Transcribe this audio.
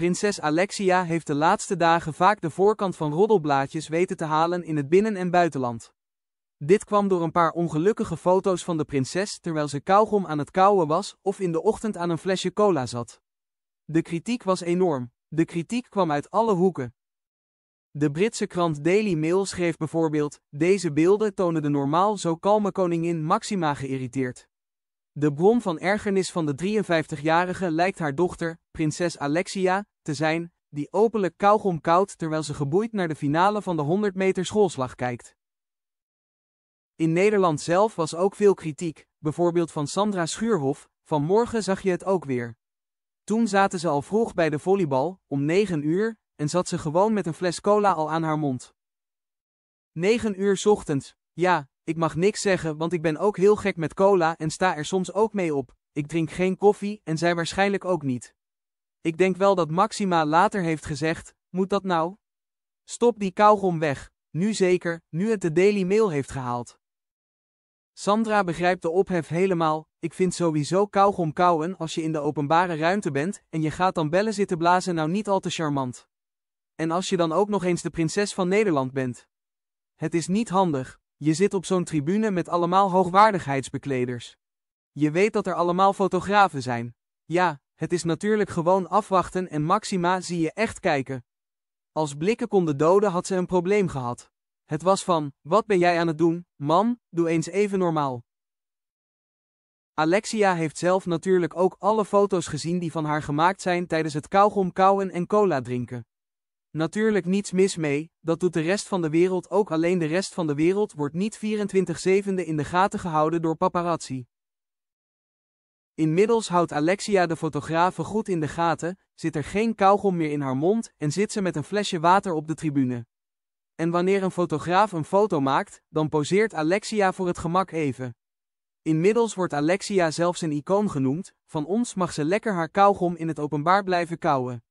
Prinses Alexia heeft de laatste dagen vaak de voorkant van roddelblaadjes weten te halen in het binnen- en buitenland. Dit kwam door een paar ongelukkige foto's van de prinses terwijl ze kauwgom aan het kauwen was of in de ochtend aan een flesje cola zat. De kritiek was enorm. De kritiek kwam uit alle hoeken. De Britse krant Daily Mail schreef bijvoorbeeld: Deze beelden tonen de normaal zo kalme koningin Maxima geïrriteerd. De bron van ergernis van de 53-jarige lijkt haar dochter, prinses Alexia, te zijn, die openlijk kauwgom koudt terwijl ze geboeid naar de finale van de 100 meter schoolslag kijkt. In Nederland zelf was ook veel kritiek, bijvoorbeeld van Sandra Schuurhof, vanmorgen zag je het ook weer. Toen zaten ze al vroeg bij de volleybal, om 9 uur, en zat ze gewoon met een fles cola al aan haar mond. 9 uur ochtends, ja, ik mag niks zeggen, want ik ben ook heel gek met cola en sta er soms ook mee op. Ik drink geen koffie en zij waarschijnlijk ook niet. Ik denk wel dat Maxima later heeft gezegd, moet dat nou? Stop die kauwgom weg, nu zeker, nu het de Daily Mail heeft gehaald. Sandra begrijpt de ophef helemaal, ik vind sowieso kauwgom kauwen als je in de openbare ruimte bent en je gaat dan bellen zitten blazen nou niet al te charmant. En als je dan ook nog eens de prinses van Nederland bent. Het is niet handig, je zit op zo'n tribune met allemaal hoogwaardigheidsbekleders. Je weet dat er allemaal fotografen zijn. Ja, het is natuurlijk gewoon afwachten en Maxima zie je echt kijken. Als blikken konden doden had ze een probleem gehad. Het was van, wat ben jij aan het doen, man? doe eens even normaal. Alexia heeft zelf natuurlijk ook alle foto's gezien die van haar gemaakt zijn tijdens het kauwgom kauwen en cola drinken. Natuurlijk niets mis mee, dat doet de rest van de wereld ook alleen de rest van de wereld wordt niet 24-7 in de gaten gehouden door paparazzi. Inmiddels houdt Alexia de fotografen goed in de gaten, zit er geen kauwgom meer in haar mond en zit ze met een flesje water op de tribune. En wanneer een fotograaf een foto maakt, dan poseert Alexia voor het gemak even. Inmiddels wordt Alexia zelfs een icoon genoemd, van ons mag ze lekker haar kauwgom in het openbaar blijven kauwen.